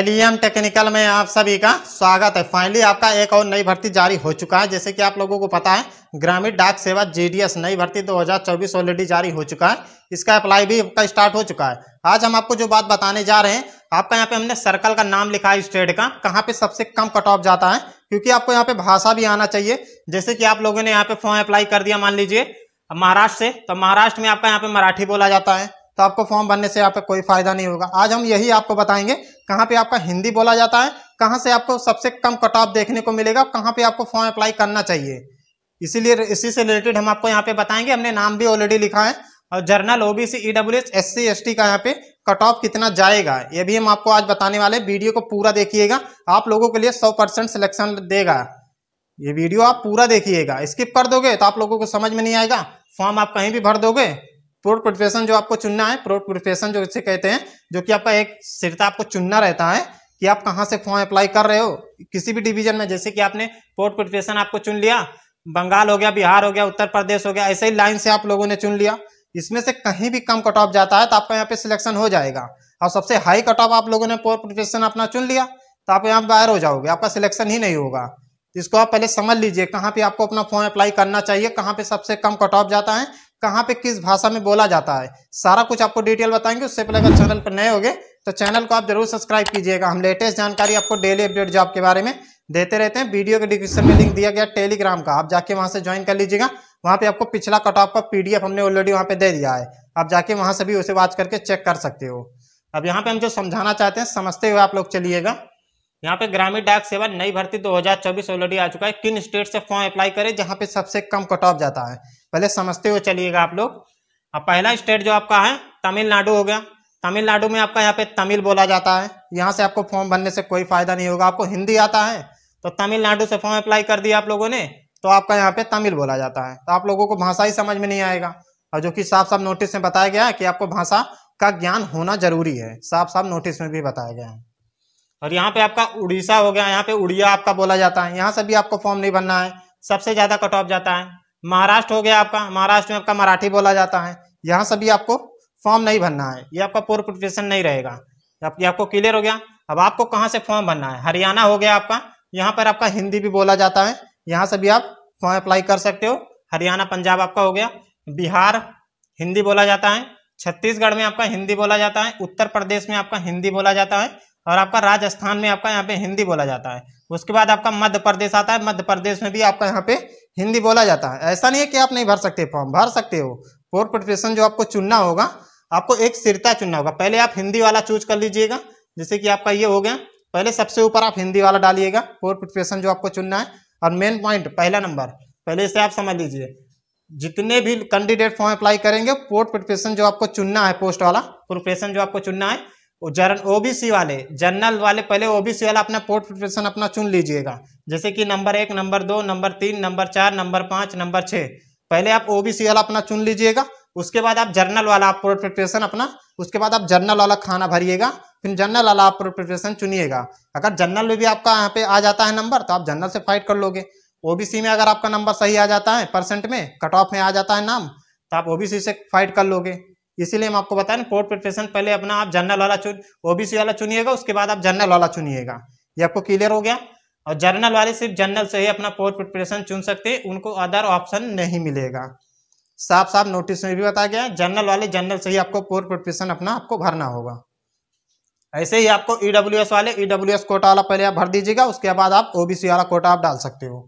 allium technical e में आप सभी का स्वागत है फाइनली आपका एक और नई भर्ती जारी हो चुका है जैसे कि आप लोगों को पता है ग्रामीण डाक सेवा जीडीएस नई भर्ती 2024 ऑलरेडी जारी हो चुका है इसका अप्लाई भी आपका स्टार्ट हो चुका है आज हम आपको जो बात बताने जा रहे हैं आपका यहाँ पे हमने सर्कल का नाम लिखा है स्टेट का कहाँ पे सबसे कम कट ऑफ जाता है क्योंकि आपको यहाँ पे भाषा भी आना चाहिए जैसे कि आप लोगों ने यहाँ पे फॉर्म अप्लाई कर दिया मान लीजिए महाराष्ट्र से तो महाराष्ट्र में आपका यहाँ पे मराठी बोला जाता है तो आपको फॉर्म भरने से आपका कोई फ़ायदा नहीं होगा आज हम यही आपको बताएंगे कहाँ पे आपका हिंदी बोला जाता है कहाँ से आपको सबसे कम कट ऑफ देखने को मिलेगा कहाँ पे आपको फॉर्म अप्लाई करना चाहिए इसीलिए इसी से रिलेटेड हम आपको यहाँ पे बताएंगे हमने नाम भी ऑलरेडी लिखा है और general OBC EWS SC ST का यहाँ पे कट ऑफ कितना जाएगा ये भी हम आपको आज बताने वाले वीडियो को पूरा देखिएगा आप लोगों के लिए सौ परसेंट सिलेक्शन देगा ये वीडियो आप पूरा देखिएगा स्किप कर दोगे तो आप लोगों को समझ में नहीं आएगा फॉर्म आप कहीं भी भर दोगे प्रोड प्रोफेशन जो आपको चुनना है प्रोड प्रोफेशन जो इसे कहते हैं जो कि आपका एक सिरता आपको चुनना रहता है कि आप कहाँ से फॉर्म अप्लाई कर रहे हो किसी भी डिवीजन में जैसे कि आपने पोर्ट प्रोफेशन आपको चुन लिया बंगाल हो गया बिहार हो गया उत्तर प्रदेश हो गया ऐसे ही लाइन से आप लोगों ने चुन लिया इसमें से कहीं भी कम कट ऑफ जाता है तो आपका यहाँ पे सिलेक्शन हो जाएगा और सबसे हाई कट ऑफ आप लोगों ने पोर्ट प्रोफेशन अपना चुन लिया तो आप यहाँ बाहर हो जाओगे आपका सिलेक्शन ही नहीं होगा इसको आप पहले समझ लीजिए कहाँ पे आपको अपना फॉर्म अप्लाई करना चाहिए कहाँ पे सबसे कम कट ऑफ जाता है कहाँ पे किस भाषा में बोला जाता है सारा कुछ आपको डिटेल बताएंगे उससे पहले अगर चैनल पर नए होगे तो चैनल को आप जरूर सब्सक्राइब कीजिएगा हम लेटेस्ट जानकारी आपको डेली अपडेट जॉब के बारे में देते रहते हैं वीडियो के डिस्क्रिप्शन में लिंक दिया गया टेलीग्राम का आप जाके वहाँ से ज्वाइन कर लीजिएगा वहाँ पे आपको पिछला कट ऑफ का पीडीएफ हमने ऑलरेडी वहाँ पे दे दिया है आप जाके वहाँ से भी उसे वाच करके चेक कर सकते हो अब यहाँ पे हम जो समझाना चाहते हैं समझते हुए आप लोग चलिएगा यहाँ पे ग्रामीण डाक सेवा नई भर्ती 2024 ऑलरेडी आ चुका है किन स्टेट से फॉर्म अप्लाई करें जहाँ पे सबसे कम कट ऑफ जाता है पहले समझते हुए चलिएगा आप लोग अब पहला स्टेट जो आपका है तमिलनाडु हो गया तमिलनाडु में आपका यहाँ पे तमिल बोला जाता है यहाँ से आपको फॉर्म भरने से कोई फायदा नहीं होगा आपको हिंदी आता है तो तमिलनाडु से फॉर्म अप्लाई कर दिया आप लोगों ने तो आपका यहाँ पे तमिल बोला जाता है तो आप लोगों को भाषा ही समझ में नहीं आएगा और जो कि साफ साफ नोटिस में बताया गया है कि आपको भाषा का ज्ञान होना जरूरी है साफ साफ नोटिस में भी बताया गया है और यहाँ पे आपका उड़ीसा हो गया यहाँ पे उड़िया आपका बोला जाता है यहाँ से भी आपको फॉर्म नहीं भरना है सबसे ज़्यादा कट ऑफ जाता है महाराष्ट्र हो गया आपका महाराष्ट्र में आपका मराठी बोला जाता है यहाँ से भी आपको फॉर्म नहीं भरना है ये आपका पूर्व प्रिपरेशन नहीं रहेगा ये आपको क्लियर हो गया अब आपको कहाँ से फॉर्म भरना है हरियाणा हो गया आपका यहाँ पर आपका हिंदी भी बोला जाता है यहाँ से भी आप फॉर्म अप्लाई कर सकते हो हरियाणा पंजाब आपका हो गया बिहार हिंदी बोला जाता है छत्तीसगढ़ में आपका हिंदी बोला जाता है उत्तर प्रदेश में आपका हिंदी बोला जाता है और आपका राजस्थान में आपका यहाँ पे हिंदी बोला जाता है उसके बाद आपका मध्य प्रदेश आता है मध्य प्रदेश में भी आपका यहाँ पे हिंदी बोला जाता है ऐसा नहीं है कि आप नहीं भर सकते फॉर्म भर सकते हो फोर प्रिपरेशन जो आपको चुनना होगा आपको एक सिरता चुनना होगा पहले आप हिंदी वाला चूज कर लीजिएगा जैसे कि आपका ये हो गया पहले सबसे ऊपर आप हिंदी वाला डालिएगा फोर प्रिपरेशन जो आपको चुनना है और मेन पॉइंट पहला नंबर पहले इसे आप समझ लीजिए जितने भी कैंडिडेट फॉर्म अप्लाई करेंगे पोर्ट प्रिपरेशन जो आपको चुनना है पोस्ट वाला प्रिपरेशन जो आपको चुनना है जरन ओबीसी वाले जनरल वाले पहले ओबीसी वाला अपना पोर्ट प्रिपरेशन अपना चुन लीजिएगा जैसे कि नंबर एक नंबर दो नंबर तीन नंबर चार नंबर पाँच नंबर छः पहले आप ओबीसी वाला अपना चुन लीजिएगा उसके बाद आप जर्नल वाला आप पोर्ट प्रिपरेशन अपना उसके बाद आप जर्नल वाला खाना भरिएगा फिर जनरल वाला आप पोर्ट प्रिपरेशन चुनिएगा अगर जनरल में भी आपका यहाँ पे आ जाता है नंबर तो आप जनरल से फाइट कर लोगे ओबीसी में अगर आपका नंबर सही आ जाता है परसेंट में कट ऑफ में आ जाता है नाम तो आप ओबीसी से फाइट कर लोगे इसीलिए हम आपको बताएं कोर्ट प्रिपरेशन पहले अपना आप जनरल वाला चुन ओबीसी वाला चुनिएगा उसके बाद आप जनरल वाला चुनिएगा ये आपको क्लियर हो गया और जनरल वाले सिर्फ जनरल से ही अपना कोर्ट प्रिपरेशन चुन सकते हैं उनको अदर ऑप्शन नहीं मिलेगा साफ साफ नोटिस में भी बताया गया जनरल वाले जनरल से ही आपको कोर्ट प्रिपरेशन अपना आपको भरना होगा ऐसे ही आपको ई वाले ई कोटा वाला पहले आप भर दीजिएगा उसके बाद आप ओबीसी वाला कोटा आप डाल सकते हो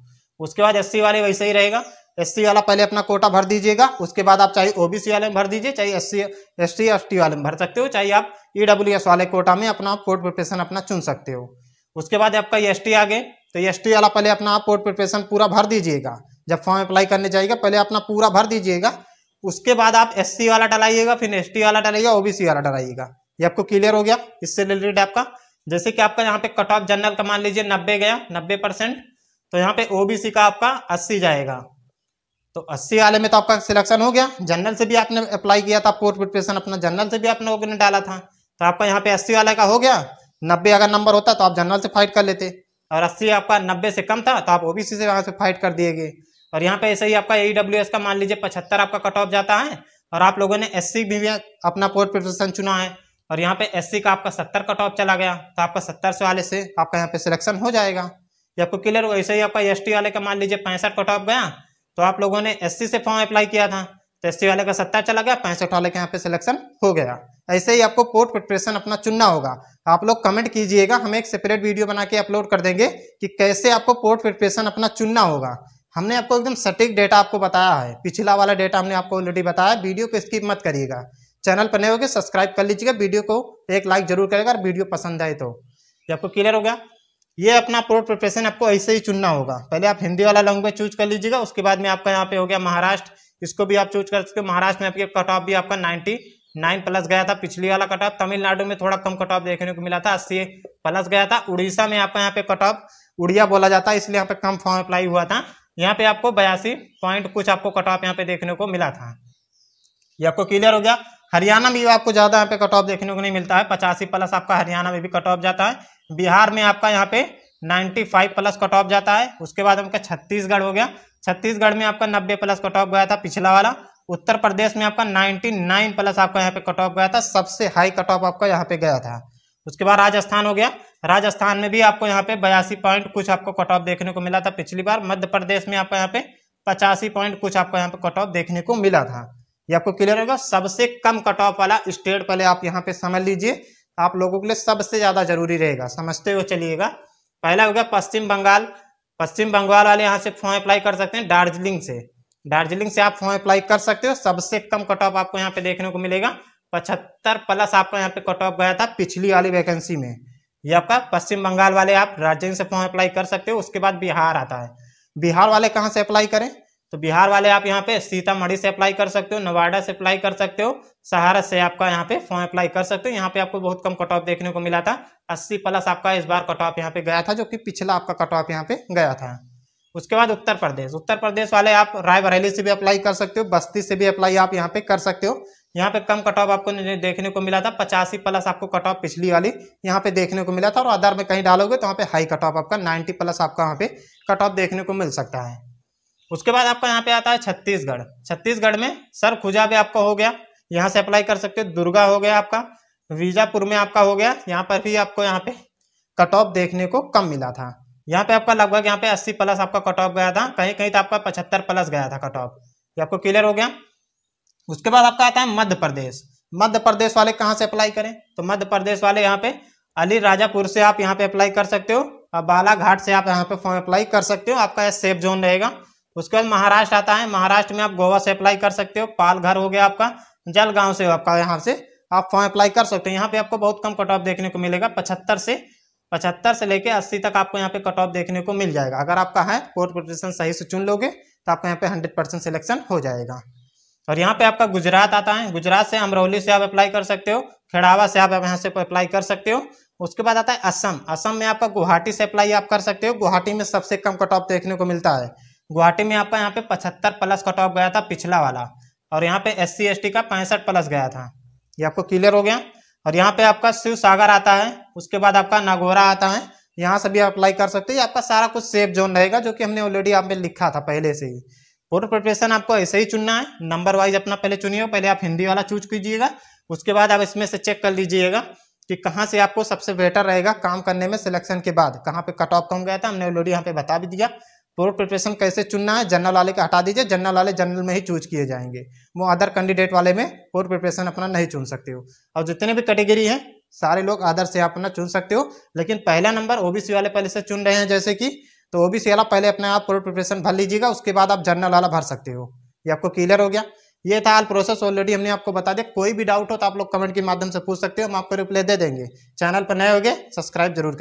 उसके बाद एससी वाले वैसे ही रहेगा एससी वाला पहले अपना कोटा भर दीजिएगा उसके बाद आप चाहे ओबीसी वाले में भर दीजिए चाहे एस सी एस टी वाले में भर सकते हो चाहे आप ई e वाले कोटा में अपना पोर्ट प्रिपरेशन अपना चुन सकते हो उसके बाद आपका एस आ गए तो एस वाला पहले अपना आप पोर्ट प्रिपरेशन पूरा भर दीजिएगा जब फॉर्म अप्लाई करने जाएगा पहले अपना पूरा भर दीजिएगा उसके बाद आप एस वाला डलाइएगा फिर एस वाला डलाइएगा ओबीसी वाला डलाइएगा ये आपको क्लियर हो गया इससे रिलेटेड आपका जैसे कि आपका यहाँ पे कट ऑफ जनरल का मान लीजिए नब्बे गया नब्बे परसेंट तो यहाँ पे ओबीसी का आपका अस्सी जाएगा तो अस्सी वाले में तो आपका सिलेक्शन हो गया जनरल से भी आपने अप्लाई किया था कोर्ट प्रिपरेशन अपना जनरल से भी आपने ने डाला था तो आपका यहाँ पे अस्सी वाले का हो गया नब्बे अगर नंबर होता तो आप जनरल से फाइट कर लेते और अस्सी आपका नब्बे से कम था तो आप ओबीसी से यहाँ से फाइट कर गए और यहाँ पे ऐसे ही आपका एस का मान लीजिए पचहत्तर आपका कट ऑफ जाता है और आप लोगों ने एस भी अपना कोर्ट प्रिपरेशन चुना है और यहाँ पे एस का आपका सत्तर कट ऑफ चला गया तो आपका सत्तर से वाले से आपका यहाँ पे सिलेक्शन हो जाएगा ये आपको क्लियर होगा ऐसे ही आपका एस वाले का मान लीजिए पैंसठ कट ऑफ गया तो आप लोगों ने एस से फॉर्म अप्लाई किया था तो एस वाले का सत्तर चला गया पैंसठ वाले का यहाँ पे सिलेक्शन हो गया ऐसे ही आपको पोर्ट प्रिपरेशन अपना चुनना होगा आप लोग कमेंट कीजिएगा हम एक सेपरेट वीडियो बना के अपलोड कर देंगे कि कैसे आपको पोर्ट प्रिपरेशन अपना चुनना होगा हमने आपको एकदम सटीक डेटा आपको बताया है पिछला वाला डेटा हमने आपको ऑलरेडी बताया वीडियो को स्किप मत करिएगा चैनल पर नए होगे सब्सक्राइब कर लीजिएगा वीडियो को एक लाइक जरूर करेगा और वीडियो पसंद आए तो ये आपको क्लियर हो गया ये अपना पोर्ट प्रिपरेशन आपको ऐसे ही चुनना होगा पहले आप हिंदी वाला लैंग्वेज चूज कर लीजिएगा उसके बाद में आपका यहाँ पे हो गया महाराष्ट्र इसको भी आप चूज कर सकते हो महाराष्ट्र में आपके कट ऑफ भी आपका नाइन्टी नाइन प्लस गया था पिछली वाला कट ऑफ तमिलनाडु में थोड़ा कम कट ऑफ देखने को मिला था अस्सी प्लस गया था उड़ीसा में आपका यहाँ पे कट ऑफ उड़िया बोला जाता है इसलिए यहाँ पे कम फॉर्म अप्लाई हुआ था यहाँ पे आपको बयासी पॉइंट कुछ आपको कट ऑफ यहाँ पे देखने को मिला था ये आपको क्लियर हो गया हरियाणा में भी आपको ज़्यादा यहाँ पे कट ऑफ देखने को नहीं मिलता है पचासी प्लस आपका हरियाणा में भी कट ऑफ जाता है बिहार में आपका यहाँ पे 95 प्लस कट ऑफ जाता है उसके बाद आपका छत्तीसगढ़ हो गया छत्तीसगढ़ में आपका 90 प्लस कट ऑफ गया था पिछला वाला उत्तर प्रदेश में आपका 99 प्लस आपका यहाँ पे कट ऑफ गया था सबसे हाई कट ऑफ आपका यहाँ पे गया था उसके बाद राजस्थान हो गया राजस्थान में भी आपको यहाँ पे बयासी पॉइंट कुछ आपको कट ऑफ देखने को मिला था पिछली बार मध्य प्रदेश में आपका यहाँ पे पचासी पॉइंट कुछ आपको यहाँ पे कट ऑफ देखने को मिला था ये आपको क्लियर होगा सबसे कम कट ऑफ वाला स्टेट पहले आप यहाँ पे समझ लीजिए आप लोगों के लिए सबसे ज़्यादा जरूरी रहेगा समझते हुए चलिएगा पहला हो गया पश्चिम बंगाल पश्चिम बंगाल वाले यहाँ से फॉर्म अप्लाई कर सकते हैं दार्जिलिंग से दार्जिलिंग से आप फॉर्म अप्लाई कर सकते हो सबसे कम कट ऑफ आपको यहाँ पे देखने को मिलेगा पचहत्तर प्लस आपका यहाँ पे कट ऑफ गया था पिछली वाली वैकेंसी में ये आपका पश्चिम बंगाल वाले आप राज्य से फॉर्म अप्लाई कर सकते हो उसके बाद बिहार आता है बिहार वाले कहाँ से अप्लाई करें तो बिहार वाले आप यहाँ पे सीतामढ़ी से अप्लाई कर सकते हो नवाडा से अप्लाई कर सकते हो सहारा से आपका यहाँ पे फॉर्म अप्लाई कर सकते हो यहाँ पे आपको बहुत कम कट ऑफ देखने को मिला था 80 प्लस आपका इस बार कट ऑफ यहाँ पे गया था जो कि पिछला आपका कट ऑफ यहाँ पे गया था उसके बाद उत्तर प्रदेश उत्तर प्रदेश वाले आप रायबरेली से भी अप्लाई कर सकते हो बस्ती से भी अप्लाई आप यहाँ पे कर सकते हो यहाँ पे कम कट ऑफ आपको देखने को मिला था पचासी प्लस आपको कट ऑफ पिछली वाली यहाँ पे देखने को मिला था और आधार में कहीं डालोगे तो वहाँ पे हाई कट ऑफ आपका नाइन्टी प्लस आपका यहाँ पे कट ऑफ देखने को मिल सकता है उसके बाद आपका यहाँ पे आता है छत्तीसगढ़ छत्तीसगढ़ में सर खुजा भी आपका हो गया यहाँ से अप्लाई कर सकते हो दुर्गा हो गया आपका वीजापुर में आपका हो गया यहाँ पर भी आपको यहाँ पे कट ऑफ देखने को कम मिला था यहाँ पे आपका लगभग यहाँ पे 80 प्लस आपका कट ऑफ गया था कहीं कहीं तो आपका 75 प्लस गया था कट ऑफ ये आपको क्लियर हो गया उसके बाद आपका आता है मध्य प्रदेश मध्य प्रदेश वाले कहाँ से अप्लाई करें तो मध्य प्रदेश वाले यहाँ पे अली राजापुर से आप यहाँ पे अप्लाई कर सकते हो और बालाघाट से आप यहाँ पे फॉर्म अप्लाई कर सकते हो आपका सेफ जोन रहेगा उसके बाद महाराष्ट्र आता है महाराष्ट्र में आप गोवा से अप्लाई कर सकते हो पालघर हो गया आपका जलगांव से आपका यहाँ से आप फॉर्म अप्लाई कर सकते हो यहाँ पे आपको बहुत कम कट ऑफ देखने को मिलेगा पचहत्तर से पचहत्तर से लेके अस्सी तक आपको यहाँ पे कट ऑफ देखने को मिल जाएगा अगर आपका है कोर्ट प्रोटेशन सही से चुन लोगे तो आपका यहाँ पे हंड्रेड परसेंट सिलेक्शन हो जाएगा और यहाँ पे आपका गुजरात आता है गुजरात से अमरौली से आप अप्लाई कर सकते हो खेड़ावा से आप यहाँ से अप्लाई कर सकते हो उसके बाद आता है असम असम में आपका गुवाहाटी से अप्लाई आप कर सकते हो गुवाहाटी में सबसे कम कट ऑफ देखने को मिलता है गुवाहाटी में आपका यहाँ पे पचहत्तर प्लस कट ऑफ गया था पिछला वाला और यहाँ पे एस सी का पैंसठ प्लस गया था ये आपको क्लियर हो गया और यहाँ पे आपका शिव सागर आता है उसके बाद आपका नागोरा आता है यहाँ से भी अप्लाई कर सकते हैं आपका सारा कुछ सेफ जोन रहेगा जो कि हमने ऑलरेडी आप में लिखा था पहले से ही पूर्व प्रिपरेशन आपको ऐसे ही चुनना है नंबर वाइज अपना पहले चुनिए पहले आप हिंदी वाला चूज कीजिएगा उसके बाद आप इसमें से चेक कर लीजिएगा कि कहाँ से आपको सबसे बेटर रहेगा काम करने में सिलेक्शन के बाद कहाँ पे कट ऑफ कम गया था हमने ऑलरेडी यहाँ पे बता भी दिया पूर्व प्रिपरेशन कैसे चुनना है जनरल वाले का हटा दीजिए जनरल वाले जनरल में ही चूज किए जाएंगे वो अदर कैंडिडेट वाले में पूर्व प्रिपरेशन अपना नहीं चुन सकते हो और जितने भी कैटेगरी हैं सारे लोग आदर से अपना चुन सकते हो लेकिन पहला नंबर ओबीसी वाले पहले से चुन रहे हैं जैसे कि तो ओबीसी वाला पहले अपना आप पूर्व प्रिपरेशन भर लीजिएगा उसके बाद आप जनरल वाला भर सकते हो ये आपको क्लियर हो गया ये था आल प्रोसेस ऑलरेडी हमने आपको बता दिया कोई भी डाउट हो तो आप लोग कमेंट के माध्यम से पूछ सकते हो हम आपको रिप्लाई दे देंगे चैनल पर नए हो गए सब्सक्राइब जरूर करें